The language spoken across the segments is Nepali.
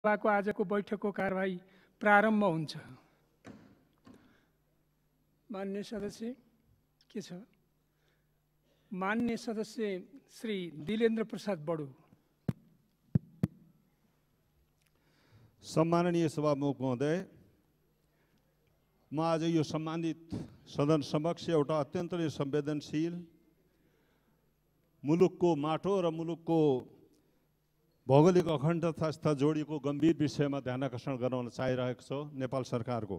सभाको आजको बैठकको कारवाही प्रारम्भ हुन्छ मान्य सदस्य के छ मान्य सदस्य श्री दिलेन्द्र प्रसाद बडु सम्माननीय सभामुख महोदय म आज यो सम्मानित सदन समक्ष एउटा अत्यन्तै संवेदनशील मुलुकको माटो र मुलुकको भौगोलिक अखण्ड तथा जोडिएको गम्भीर विषयमा ध्यान आकर्षण गराउन चाहिरहेको छ नेपाल सरकारको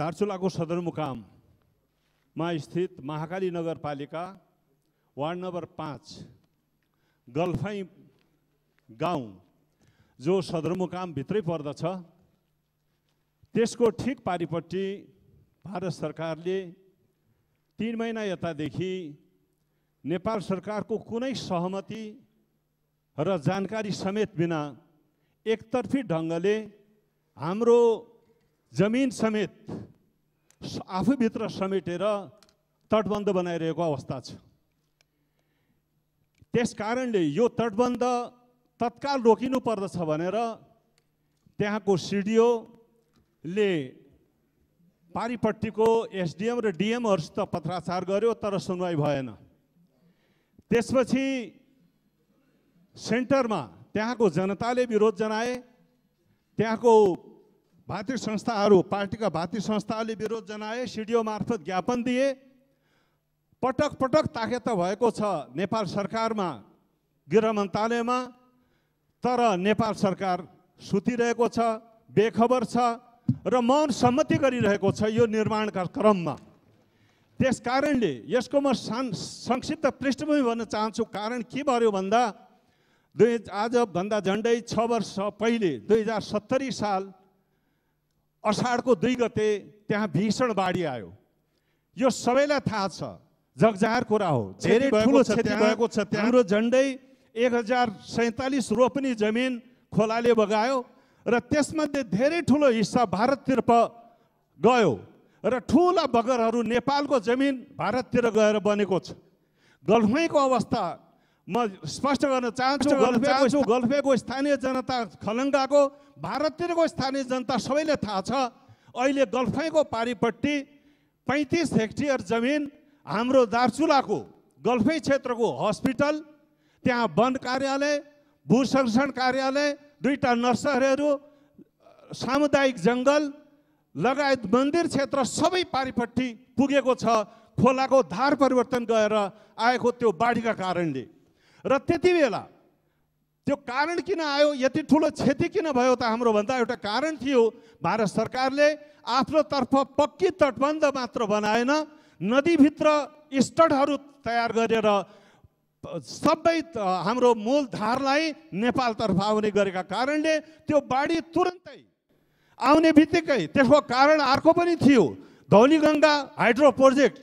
दार्चुलाको सदरमुकाममा स्थित महाकाली नगरपालिका वार्ड नम्बर पाँच गल्फाइ गाउँ जो सदरमुकामभित्रै पर्दछ त्यसको ठिक पारिपट्टि भारत सरकारले तिन महिना यतादेखि नेपाल सरकारको कुनै सहमति र जानकारी समेत बिना एकतर्फी ढङ्गले हाम्रो जमिन समेत आफूभित्र समेटेर तटबन्ध बनाइरहेको अवस्था छ त्यस कारणले यो तटबन्ध तत्काल रोकिनु पर्दछ भनेर त्यहाँको सिडिओले पारिपट्टिको एसडिएम र डिएमहरूसित पत्राचार गर्यो तर सुनवाई भएन त्यसपछि सेन्टरमा त्यहाँको जनताले विरोध जनाए त्यहाँको भातृ संस्थाहरू पार्टीका भातृ संस्थाहरूले विरोध जनाए सिडिओ मार्फत ज्ञापन दिए पटक पटक ताकेत भएको छ नेपाल सरकारमा गृह मन्त्रालयमा तर नेपाल सरकार सुतिरहेको छ बेखबर छ र मौन सम्मति गरिरहेको छ यो निर्माणका क्रममा त्यस कारणले यसको म संक्षिप्त पृष्ठभूमि भन्न चाहन्छु कारण के भयो भन्दा दुई आजभन्दा झन्डै छ वर्ष पहिले दुई हजार सत्तरी साल असाढको दुई गते त्यहाँ भीषण बाढी आयो यो सबैलाई थाहा छ जगजाहर कुरा हो धेरै ठुलो क्षति भएको छ हाम्रो झन्डै एक हजार सैँतालिस रोपनी जमिन खोलाले बगायो र त्यसमध्ये धेरै ठुलो हिस्सा भारततर्फ गयो र ठुला बगरहरू नेपालको जमिन भारततिर गएर बनेको छ गल्फैको अवस्था म स्पष्ट गर्न चाहन्छु चाहन्छु गल्फेको स्थानीय जनता खलङ्गाको भारततिरको स्थानीय जनता सबैले थाहा छ अहिले गल्फेको पारिपट्टि पैँतिस हेक्टियर जमिन हाम्रो दार्चुलाको गल्फै क्षेत्रको हस्पिटल त्यहाँ वन कार्यालय भू संरक्षण कार्यालय दुईवटा नर्सरीहरू सामुदायिक जङ्गल लगायत मन्दिर क्षेत्र सबै पारिपट्टि पुगेको छ खोलाको धार परिवर्तन गएर आएको त्यो बाढीका कारणले र त्यति बेला त्यो कारण किन आयो यति ठुलो क्षति किन भयो त हाम्रो भन्दा एउटा कारण थियो भारत सरकारले आफ्नो तर्फ पक्की तटबन्ध मात्र बनाएन नदीभित्र स्टडहरू तयार गरेर सबै हाम्रो मूल धारलाई नेपालतर्फ आउने गरेका कारणले त्यो बाढी तुरन्तै आउने बित्तिकै त्यसको कारण अर्को पनि थियो धौलीगङ्गा हाइड्रो प्रोजेक्ट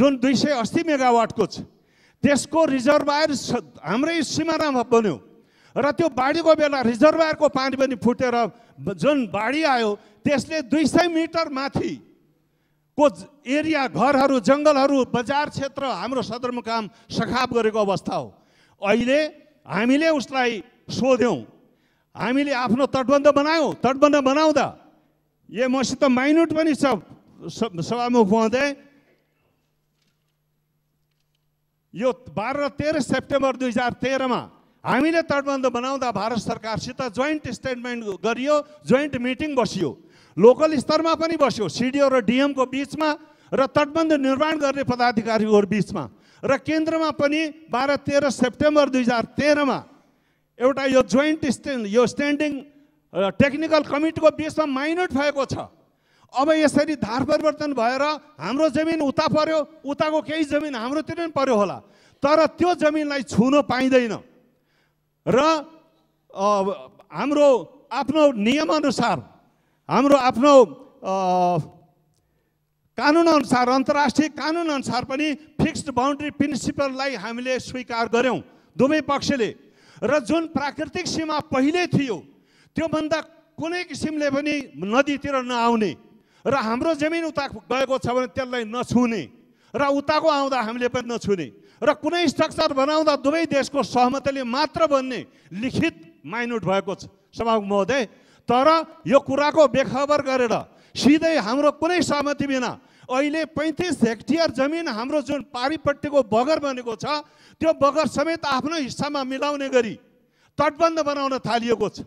जुन दुई सय अस्सी मेगावाटको छ त्यसको रिजर्भायर हाम्रै सिमानामा बन्यो र त्यो बाढीको बेला रिजर्भायरको पानी पनि फुटेर जुन बाढी आयो त्यसले दुई सय मिटर माथि को एरिया घरहरू जङ्गलहरू बजार क्षेत्र हाम्रो सदरमुकाम सखाप गरेको अवस्था हो अहिले हामीले उसलाई सोध्यौँ हामीले आफ्नो तटबन्ध बनायौँ तटबन्ध बनाउँदा ए मसित माइन्युट पनि छ सभामुख महोदय यो बाह्र तेह्र सेप्टेम्बर दुई हजार तेह्रमा हामीले तटबन्ध बनाउँदा भारत सरकारसित जोइन्ट स्टेटमेन्ट गरियो जोइन्ट मिटिङ बसियो लोकल स्तरमा पनि बस्यो सिडिओ र डिएमको बिचमा र तटबन्ध निर्माण गर्ने पदाधिकारीहरू बिचमा र केन्द्रमा पनि बाह्र तेह्र सेप्टेम्बर दुई हजार तेह्रमा एउटा यो जोइन्ट स्ट्यान्ड यो स्ट्यान्डिङ टेक्निकल कमिटीको बिचमा माइनट भएको छ अब यसरी धार परिवर्तन भएर हाम्रो जमिन उता पर्यो उताको केही जमिन हाम्रोतिर पनि पर्यो होला तर त्यो जमिनलाई छुन पाइँदैन र हाम्रो आफ्नो नियमअनुसार हाम्रो आफ्नो कानुनअनुसार अन्तर्राष्ट्रिय कानुनअनुसार पनि फिक्स्ड बााउन्ड्री प्रिन्सिपललाई हामीले स्वीकार गऱ्यौँ दुवै पक्षले र जुन प्राकृतिक सीमा पहिले थियो त्योभन्दा कुनै किसिमले पनि नदीतिर नआउने र हाम्रो जमिन उता गएको छ भने त्यसलाई नछुने र उताको आउँदा हामीले पनि नछुने र कुनै स्ट्रक्चर बनाउँदा दुवै देशको सहमतिले मात्र भन्ने लिखित माइनुट भएको छ सभामुख महोदय तर यो कुराको बेखबर गरेर सिधै हाम्रो कुनै सहमति बिना अहिले पैँतिस हेक्टियर जमिन हाम्रो जुन पारिपट्टिको बगर बनेको छ त्यो बगर समेत आफ्नो हिस्सामा मिलाउने गरी तटबन्ध बनाउन थालिएको छ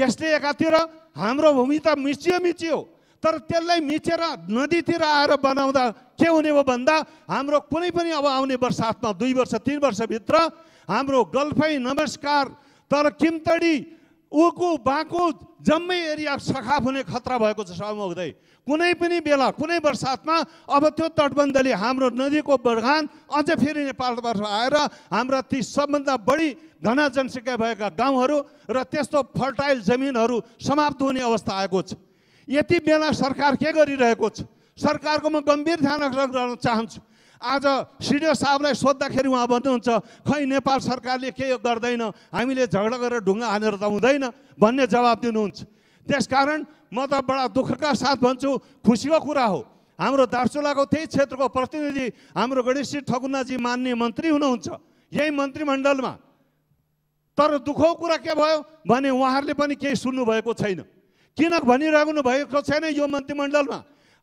यसले एकातिर हाम्रो भूमि त मिचियो मिचियो तर त्यसलाई मिचेर नदीतिर आएर बनाउँदा के हुने हो भन्दा हाम्रो कुनै पनि अब आउने बरसातमा दुई वर्ष तिन वर्षभित्र हाम्रो गल्फै नमस्कार तर किम्तडी उकु बाँकु जम्मै एरिया सखाफ हुने खतरा भएको छ समूह हुँदै कुनै पनि बेला कुनै बर्सातमा अब त्यो तटबन्धले हाम्रो नदीको बर्खान अझ फेरि नेपालबाट आएर हाम्रा ती सबभन्दा बढी घना जनसङ्ख्या भएका गाउँहरू र त्यस्तो फर्टाइल जमिनहरू समाप्त हुने अवस्था आएको छ यति बेला सरकार के गरिरहेको छ सरकारको म गम्भीर ध्यान गर्न चाहन्छु आज सिडिओ साहबलाई सोद्धाखेरि उहाँ भन्नुहुन्छ खै नेपाल सरकारले के गर्दैन हामीले झगडा गरेर ढुङ्गा हानेर त हुँदैन भन्ने जवाब दिनुहुन्छ त्यसकारण म त बडा दुःखका साथ भन्छु खुसीको कुरा हो हाम्रो दार्चुलाको त्यही क्षेत्रको प्रतिनिधि हाम्रो गणेशजी ठकुनाजी मान्ने मन्त्री हुनुहुन्छ यही मन्त्रीमण्डलमा तर दुःखको कुरा के भयो भने उहाँहरूले पनि केही सुन्नुभएको छैन किन भनिरहनु भएको छैन यो मन्त्रीमण्डलमा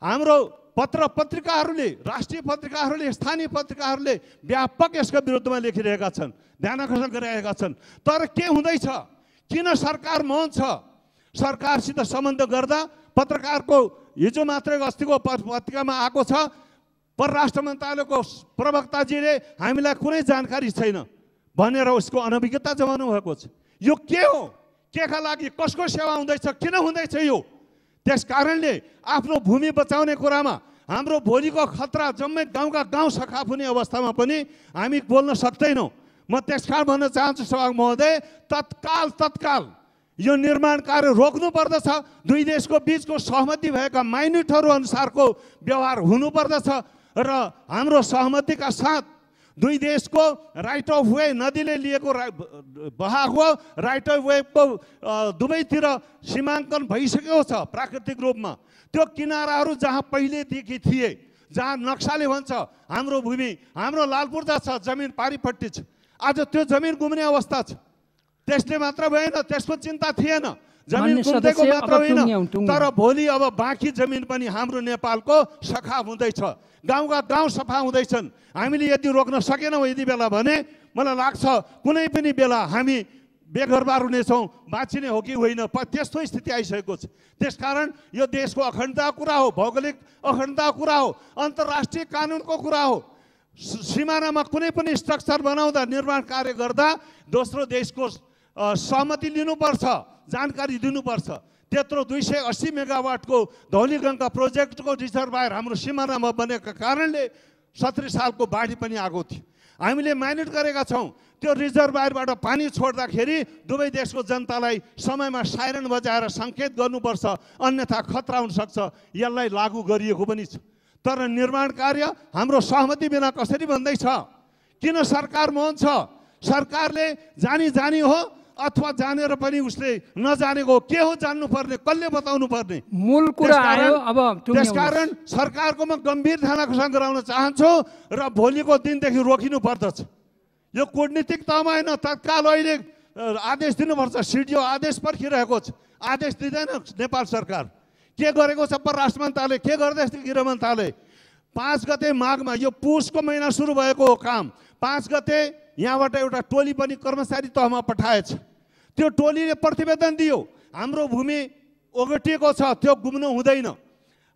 हाम्रो पत्र पत्रिकाहरूले राष्ट्रिय पत्रिकाहरूले स्थानीय पत्रिकाहरूले व्यापक यसको विरुद्धमा लेखिरहेका छन् ध्यान आकर्षण गरिरहेका छन् तर के हुँदैछ किन सरकार मौन छ सरकारसित सम्बन्ध गर्दा पत्रकारको हिजो मात्रै अस्तिको पत्रिकामा आएको छ परराष्ट्र मन्त्रालयको प्रवक्ताजीले हामीलाई कुनै जानकारी छैन भनेर उसको अनभिज्ञता जमाउनु भएको छ यो के हो के केका लागि कसको सेवा हुँदैछ किन हुँदैछ यो त्यस कारणले आफ्नो भूमि बचाउने कुरामा हाम्रो भोलिको खतरा जम्मै गाउँका गाउँ सखाफ हुने अवस्थामा पनि हामी बोल्न सक्दैनौँ म त्यस कारण भन्न चाहन्छु सभा महोदय तत्काल तत्काल यो निर्माण कार्य रोक्नु पर्दछ दुई देशको बिचको सहमति भएका माइन्युटहरू अनुसारको व्यवहार हुनुपर्दछ र हाम्रो सहमतिका साथ दुई देशको राइट अफ वे नदीले लिएको बहाव हो राइट अफ वेको दुवैतिर सीमाङ्कन भइसकेको छ प्राकृतिक रूपमा त्यो किनाराहरू जहाँ पहिलेदेखि थिए जहाँ नक्साले भन्छ हाम्रो भूमि हाम्रो लालपुर्जा छ जमिन पारिपट्टि छ आज त्यो जमिन गुम्ने अवस्था छ त्यसले मात्र भएन त्यसको चिन्ता थिएन जमिन कुम्देको मात्र होइन तर भोलि अब बाँकी जमिन पनि हाम्रो नेपालको सखा हुँदैछ गाउँका गाउँ सफा हुँदैछन् हामीले यदि रोक्न सकेनौँ यति बेला भने मलाई लाग्छ कुनै पनि बेला हामी बेघरबार हुनेछौँ बाँचिने हो कि होइन त्यस्तो स्थिति आइसकेको छ त्यसकारण यो देशको अखण्डता कुरा हो भौगोलिक अखण्डता कुरा हो अन्तर्राष्ट्रिय कानुनको कुरा हो सिमानामा कुनै पनि स्ट्रक्चर बनाउँदा निर्माण कार्य गर्दा दोस्रो देशको सहमति लिनुपर्छ जानकारी दिनुपर्छ त्यत्रो दुई सय अस्सी मेगावाटको धौलीगङ्गा प्रोजेक्टको रिजर्भायर हाम्रो सिमानामा बनेको कारणले सत्र सालको बाढी पनि आएको थियो हामीले म्यानेज गरेका छौँ त्यो रिजर्भायरबाट पानी छोड्दाखेरि दुवै देशको जनतालाई समयमा साइरन बजाएर सङ्केत गर्नुपर्छ अन्यथा खतरा हुनसक्छ यसलाई लागू गरिएको पनि छ तर निर्माण कार्य हाम्रो सहमति बिना कसरी भन्दैछ किन सरकार मौन छ सरकारले जानी जानी हो अथवा जानेर पनि उसले नजानेको के हो जान्नुपर्ने कसले बताउनु पर्ने मूल कुरा आयो अब त्यसकारण सरकारको म गम्भीर थानासँग गराउन चाहन्छु र भोलिको दिनदेखि रोकिनु पर्दछ यो कुटनीतिक तहमा होइन तत्काल अहिले आदेश दिनुपर्छ सिडिओ आदेश पर्खिरहेको छ आदेश दिँदैन नेपाल सरकार के गरेको छ परराष्ट्र मन्त्रालय के गर्दैछ गृह मन्त्रालय पाँच गते माघमा यो पुसको महिना सुरु भएको हो काम पाँच गते यहाँबाट एउटा टोली पनि कर्मचारी तहमा पठाएछ त्यो टोलीले प्रतिवेदन दियो हाम्रो भूमि ओगटिएको छ त्यो गुम्नु हुँदैन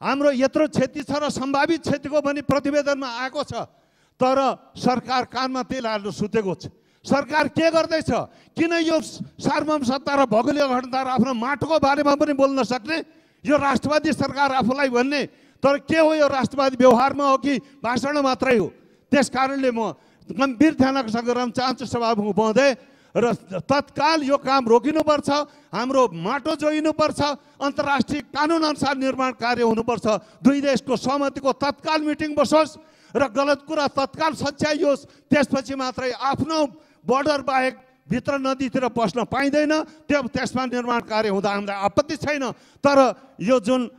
हाम्रो यत्रो क्षति छ र सम्भावित क्षतिको पनि प्रतिवेदनमा आएको छ तर सरकार कानमा तेल हाल्नु सुतेको छ सरकार के गर्दैछ किन यो सार्वम सत्ता र भौगोलिक अखण्डता र आफ्नो माटोको बारेमा पनि बोल्न सक्ने यो राष्ट्रवादी सरकार आफूलाई भन्ने तर के हो यो राष्ट्रवादी व्यवहारमा हो कि भाषण मात्रै हो त्यस कारणले म गम्भीर सँग राम चाहन्छु सभामुख महोदय र तत्काल यो काम रोकिनुपर्छ हाम्रो माटो जोइनुपर्छ अन्तर्राष्ट्रिय कानुनअनुसार निर्माण कार्य हुनुपर्छ दुई देशको सहमतिको तत्काल मिटिङ बसोस् र गलत कुरा तत्काल सच्याइयोस् त्यसपछि मात्रै आफ्नो बर्डर बाहेक भित्र नदीतिर पस्न पाइँदैन त्यो त्यसमा निर्माण कार्य हुँदा हामीलाई आपत्ति छैन तर यो जुन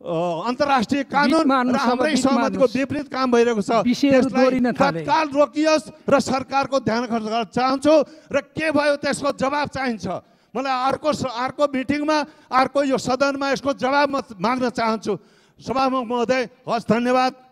अन्तर्राष्ट्रिय कानुन र हाम्रै सहमतिको विपरीत काम भइरहेको छ त्यसलाई तत्काल रोकियोस् र सरकारको ध्यान खर्च गर्न चाहन्छु र के भयो त्यसको जवाब चाहिन्छ मलाई अर्को अर्को मिटिङमा अर्को यो सदनमा यसको जवाब म माग्न चाहन्छु सभामुख महोदय हस् धन्यवाद